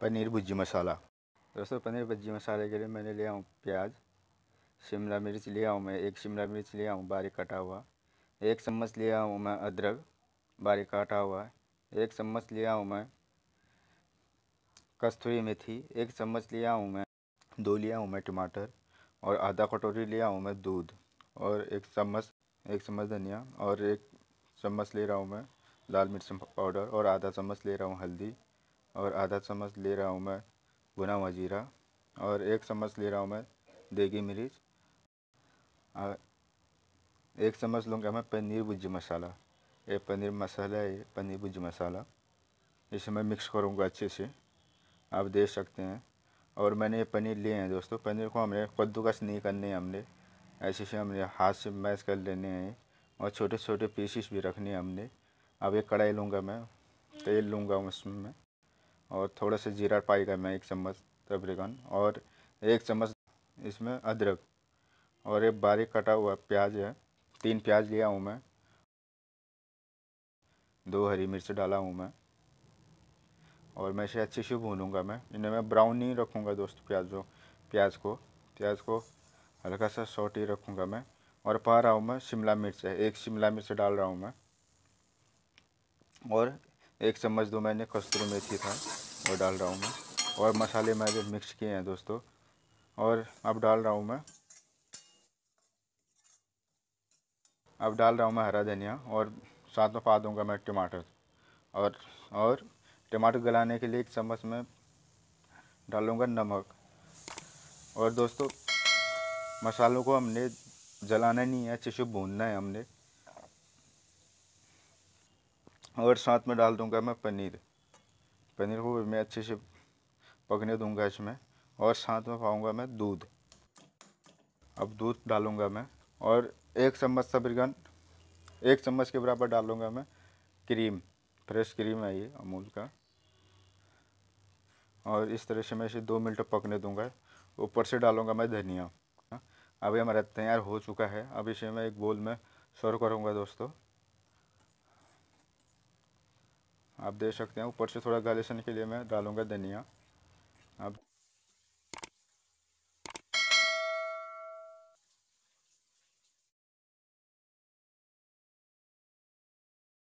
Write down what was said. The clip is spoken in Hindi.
पनीर भुजी मसाला दोस्तों पनीर भुजी मसाले के लिए मैंने लिया हूँ प्याज शिमला मिर्च लिया हूँ मैं एक शिमला मिर्च लिया हूँ बारीक काटा हुआ एक चम्मच लिया हूँ मैं अदरक बारीक काटा हुआ एक चम्मच लिया हूँ मैं कस्तूरी मेथी एक चम्मच लिया हूँ मैं दो लिया हूँ मैं टमाटर और आधा कटोरी लिया हूँ मैं दूध और एक चम्मच एक चम्मच धनिया और एक चम्मच ले रहा हूँ मैं लाल मिर्च पाउडर और आधा चम्मच ले रहा हूँ हल्दी और आधा चम्मच ले रहा हूँ मैं भुना हुआ जीरा और एक चम्मच ले रहा हूँ मैं देगी मिर्च एक चम्मच लूँगा मैं पनीर भुजी मसाला ये पनीर मसाला है ये पनीर भुजी मसाला इसे मैं मिक्स करूँगा अच्छे से आप देख सकते हैं और मैंने ये पनीर लिए हैं दोस्तों पनीर को हमने कद्दूकस नहीं करने हैं हमने ऐसे से हमने हाथ से मैश कर लेने हैं और छोटे छोटे पीसीस भी रखने हैं हमने अब ये कढ़ाई लूँगा मैं तेल लूँगा उसमें और थोड़ा सा जीरा पाई का मैं एक चम्मच तबरीकन और एक चम्मच इसमें अदरक और एक बारीक कटा हुआ प्याज है तीन प्याज लिया हूँ मैं दो हरी मिर्च डाला हूँ मैं और मैं इसे अच्छे से भूनूंगा मैं इन्हें मैं ब्राउन नहीं रखूँगा दोस्त प्याजों प्याज को प्याज को हल्का सा सॉटी रखूँगा मैं और पा रहा हूँ मैं शिमला मिर्च है एक शिमला मिर्च डाल रहा हूँ मैं और एक चम्मच दो मैंने कस्तूरी मेथी था वो डाल रहा हूँ मैं और मसाले मैं जो मिक्स किए हैं दोस्तों और अब डाल रहा हूँ मैं अब डाल रहा हूँ मैं हरा धनिया और साथ में पा दूँगा मैं टमाटर और और टमाटर गलाने के लिए एक चम्मच में डालूँगा नमक और दोस्तों मसालों को हमने जलाना नहीं है अच्छे से भूनना है हमने और साथ में डाल दूंगा मैं पनीर पनीर को मैं अच्छे से पकने दूंगा इसमें और साथ में पाऊँगा मैं दूध अब दूध डालूंगा मैं और एक चम्मच सबरगन एक चम्मच के बराबर डालूंगा मैं क्रीम फ्रेश क्रीम है ये अमूल का और इस तरह से मैं इसे दो मिनट पकने दूंगा ऊपर से डालूंगा मैं धनिया अभी हमारा तैयार हो चुका है अब इसे मैं एक बोल में सर्व करूँगा दोस्तों आप दे सकते हैं ऊपर से थोड़ा गार्निशन के लिए मैं डालूँगा धनिया आप